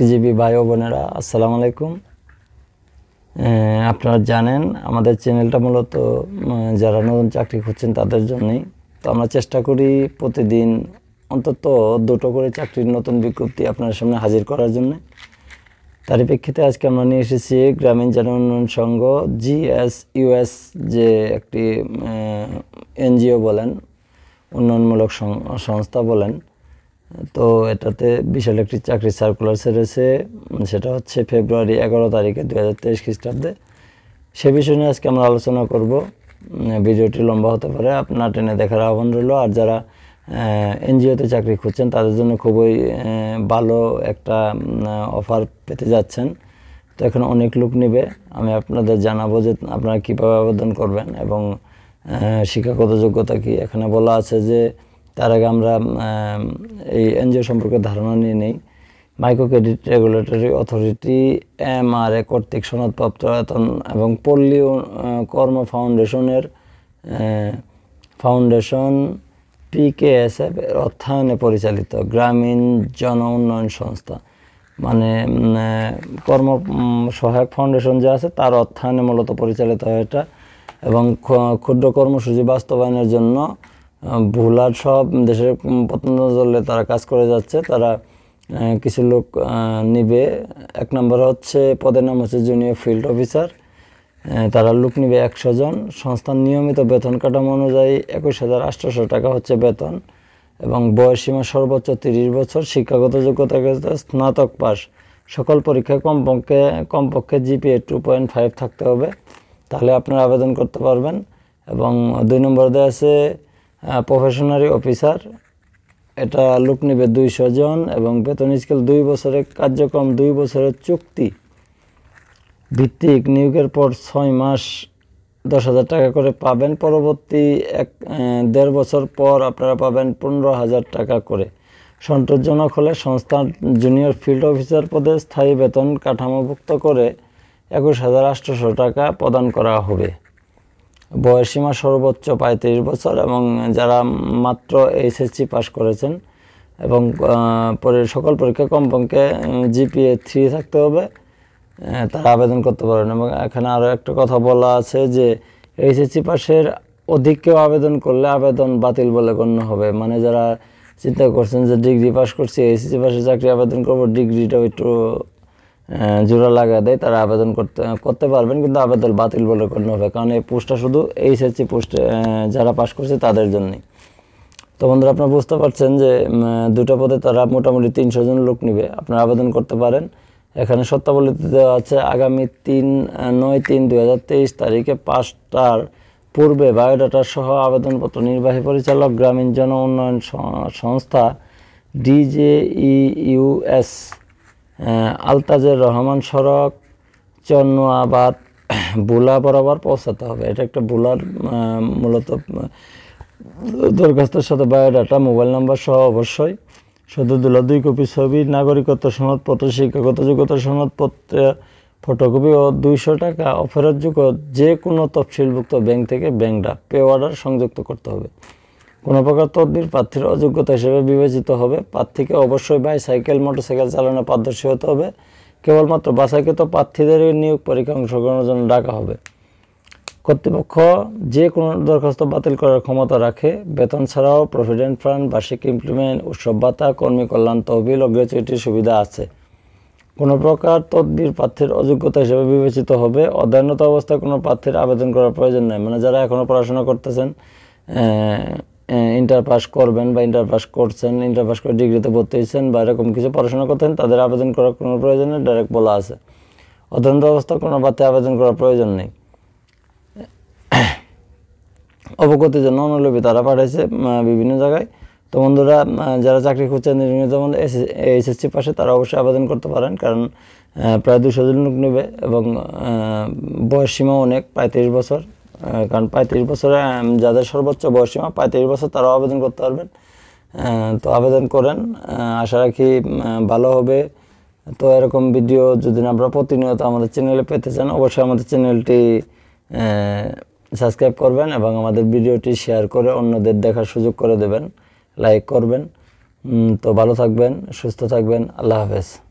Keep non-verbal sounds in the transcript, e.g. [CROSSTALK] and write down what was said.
চাকরিজীবী ভাই ও বোনেরা আসসালামু আলাইকুম আপনারা জানেন আমাদের চ্যানেলটা মূলত যারা নতুন চাকরি খুঁজছেন তাদের জন্যই তো আমরা চেষ্টা করি প্রতিদিন অন্তত দুটো করে চাকরির নতুন বিজ্ঞপ্তি আপনার সামনে হাজির করার জন্য তারই প্রেক্ষিতে আজকে আমরা নিয়ে এসেছি গ্রামীণ জন উন্নয়ন সংঘ জিএস ইউএস যে একটি এনজিও বলেন উন্নয়নমূলক সংস্থা বলেন তো এটাতে বিশাল একটি চাকরি সার্কুলার ছেড়েছে সেটা হচ্ছে ফেব্রুয়ারি এগারো তারিখে দু হাজার তেইশ খ্রিস্টাব্দে সে বিষয় নিয়ে আজকে আমরা আলোচনা করব ভিডিওটি লম্বা হতে পারে আপনার টেনে দেখার আহ্বান রইল আর যারা এনজিওতে চাকরি খুঁজছেন তাদের জন্য খুবই ভালো একটা অফার পেতে যাচ্ছেন তো এখন অনেক লোক নেবে আমি আপনাদের জানাবো যে আপনারা কীভাবে আবেদন করবেন এবং শিক্ষাগত যোগ্যতা কি এখানে বলা আছে যে তার আগে আমরা এই এনজিও সম্পর্কে ধারণা নিয়ে নেই micro credit regulatory authority M R A কর্তৃক সনদপ্রাপ্ত আয়তন এবং পল্লী কর্ম ফাউন্ডেশনের ফাউন্ডেশন পিকেএসএফ এর অর্থায়নে পরিচালিত গ্রামীণ জন উন্নয়ন সংস্থা মানে কর্ম সহায়ক ফাউন্ডেশন যে আছে তার অর্থায়নে মূলত পরিচালিত হয় এটা এবং ক্ষুদ্র কর্মসূচি বাস্তবায়নের জন্য ভোলার সব দেশের পতন দলে তারা কাজ করে যাচ্ছে তারা কিছু লোক নিবে এক নম্বর হচ্ছে পদের নাম হচ্ছে জুনিয়র ফিল্ড অফিসার তারা লোক নিবে একশো জন সংস্থার নিয়মিত বেতন কাঠামো অনুযায়ী একুশ হাজার আটশোশো টাকা হচ্ছে বেতন এবং বয়সীমা সর্বোচ্চ তিরিশ বছর শিক্ষাগত যোগ্যতা স্নাতক পাস সকল পরীক্ষায় কমপক্ষে কমপক্ষে জিপিএ টু পয়েন্ট ফাইভ থাকতে হবে তাহলে আপনারা আবেদন করতে পারবেন এবং দুই নম্বর দেওয়া আছে প্রফেশনারি অফিসার এটা লোক নেবে দুইশো জন এবং বেতন স্কেল দুই বছরের কার্যক্রম দুই বছরের চুক্তি ভিত্তিক নিয়োগের পর ছয় মাস দশ হাজার টাকা করে পাবেন পরবর্তী এক দেড় বছর পর আপনারা পাবেন পনেরো হাজার টাকা করে সন্তোষজনক হলে সংস্থার জুনিয়র ফিল্ড অফিসার পদে স্থায়ী বেতন কাঠামোভুক্ত করে একুশ হাজার আটশোশো টাকা প্রদান করা হবে বয়সীমা সর্বোচ্চ পঁয়ত্রিশ বছর এবং যারা মাত্র এইচএসসি পাস করেছেন এবং সকল পরীক্ষা কমপক্ষে জিপিএ থ্রি থাকতে হবে তারা আবেদন করতে পারেন এবং এখানে আরও একটা কথা বলা আছে যে এইচএসসি পাশের অধিক কেউ আবেদন করলে আবেদন বাতিল বলে গণ্য হবে মানে যারা চিন্তা করছেন যে ডিগ্রি পাস করছি এইচএসসি পাশে চাকরি আবেদন করব ডিগ্রিটাও একটু জোড়া লাগা দেয় তারা আবেদন করতে করতে পারবেন কিন্তু আবেদন বাতিল বলে গণ্য হবে কারণ এই পোস্টটা শুধু এইচএসসি পোস্ট যারা পাশ করছে তাদের জন্যই তো বন্ধুরা আপনারা বুঝতে পারছেন যে দুটো পদে তারা মোটামুটি তিনশো জন লোক নিবে আপনারা আবেদন করতে পারেন এখানে সত্যাবলিতে দেওয়া আছে আগামী তিন নয় তিন তেইশ তারিখে পাঁচটার পূর্বে বায়োডাটা সহ আবেদনপত্র নির্বাহী পরিচালক গ্রামীণ জন উন্নয়ন সংস্থা ডিজেইউএস আলতাজের রহমান সড়ক চন্নুয়াবাদ [CLEARS THROAT] বুলা বরাবর পৌঁছাতে হবে এটা একটা বুলার মূলত দরখাস্তের সাথে বায়োডাটা মোবাইল নাম্বার সহ অবশ্যই শুধু দুলা দুই কপি ছবি নাগরিকত্ব সনদপত্র শিক্ষাগত যোগ্যতা সনদপত্র ফটোকপি ও দুইশো টাকা যোগ্য যে কোনো তফসিলভুক্ত ব্যাংক থেকে ব্যাংকটা পে অর্ডার সংযুক্ত করতে হবে কোনো প্রকার তদবির প্রার্থীর অযোগ্যতা হিসেবে বিবেচিত হবে প্রার্থীকে অবশ্যই বাইসাইকেল মোটরসাইকেল চালানো পারদর্শী হতে হবে কেবলমাত্র তো প্রার্থীদের নিয়োগ পরীক্ষা অংশগ্রহণের জন্য ডাকা হবে কর্তৃপক্ষ যে কোনো দরখাস্ত বাতিল করার ক্ষমতা রাখে বেতন ছাড়াও প্রভিডেন্ট ফান্ড বার্ষিক ইমপ্লিমেন্ট উৎসব ভাতা কর্মী কল্যাণ তহবিল ও গ্র্যাচুইটির সুবিধা আছে কোনো প্রকার তদবির প্রার্থীর অযোগ্যতা হিসেবে বিবেচিত হবে অধ্যয়নত অবস্থায় কোনো প্রার্থীর আবেদন করার প্রয়োজন নেই মানে যারা এখনও পড়াশোনা করতেছেন ইন্টার পাস করবেন বা ইন্টার পাস করছেন ইন্টার পাস করে ডিগ্রিতে ভর্তি হয়েছেন বা এরকম কিছু পড়াশোনা করতেন তাদের আবেদন করার কোনো প্রয়োজন নেই ডাইরেক্ট বলা আছে অধ্যয়নরত অবস্থা কোনো বাতে আবেদন করার প্রয়োজন নেই [COUGHS] অবগতির জন্য অনুলিপি তারা পাঠাইছে বিভিন্ন জায়গায় তো বন্ধুরা যারা চাকরি খুঁজছেন নির্মিত এসএসসি পাশে তারা অবশ্যই আবেদন করতে পারেন কারণ প্রায় দুশো জন লোক নেবে এবং বয়স সীমা অনেক প্রায় তিরিশ বছর কারণ পঁয়ত্রিশ বছরে যাদের সর্বোচ্চ বয়সীমা পঁয়ত্রিশ বছর তারাও আবেদন করতে পারবেন তো আবেদন করেন আশা রাখি ভালো হবে তো এরকম ভিডিও যদি আমরা প্রতিনিয়ত আমাদের চ্যানেলে পেতে চান অবশ্যই আমাদের চ্যানেলটি সাবস্ক্রাইব করবেন এবং আমাদের ভিডিওটি শেয়ার করে অন্যদের দেখার সুযোগ করে দেবেন লাইক করবেন তো ভালো থাকবেন সুস্থ থাকবেন আল্লাহ হাফেজ